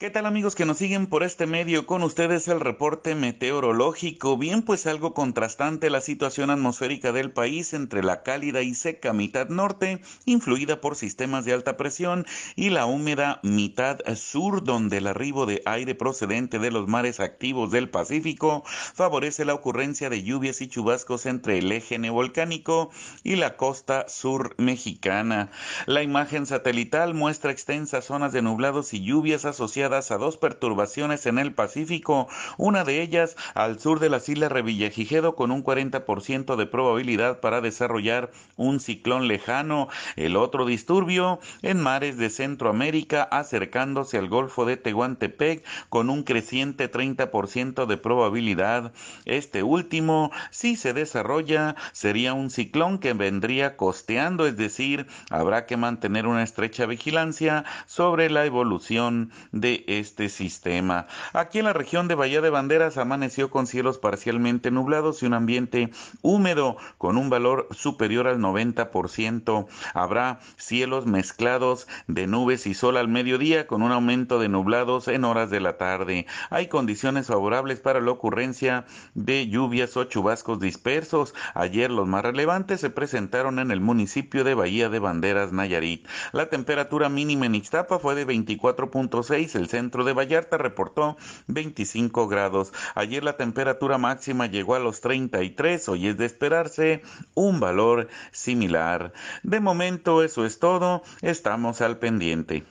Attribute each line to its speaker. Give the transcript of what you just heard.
Speaker 1: ¿Qué tal amigos que nos siguen por este medio? Con ustedes el reporte meteorológico. Bien, pues algo contrastante la situación atmosférica del país entre la cálida y seca mitad norte, influida por sistemas de alta presión, y la húmeda mitad sur, donde el arribo de aire procedente de los mares activos del Pacífico favorece la ocurrencia de lluvias y chubascos entre el eje nevolcánico y la costa sur mexicana. La imagen satelital muestra extensas zonas de nublados y lluvias asociadas a dos perturbaciones en el Pacífico, una de ellas al sur de las islas Revillagigedo con un 40% de probabilidad para desarrollar un ciclón lejano, el otro disturbio en mares de Centroamérica acercándose al Golfo de Tehuantepec con un creciente 30% de probabilidad. Este último, si se desarrolla, sería un ciclón que vendría costeando, es decir, habrá que mantener una estrecha vigilancia sobre la evolución de este sistema. Aquí en la región de Bahía de Banderas amaneció con cielos parcialmente nublados y un ambiente húmedo con un valor superior al 90%. Habrá cielos mezclados de nubes y sol al mediodía con un aumento de nublados en horas de la tarde. Hay condiciones favorables para la ocurrencia de lluvias o chubascos dispersos. Ayer los más relevantes se presentaron en el municipio de Bahía de Banderas, Nayarit. La temperatura mínima en Ixtapa fue de 24.6, el centro de Vallarta reportó 25 grados. Ayer la temperatura máxima llegó a los 33, hoy es de esperarse un valor similar. De momento eso es todo, estamos al pendiente.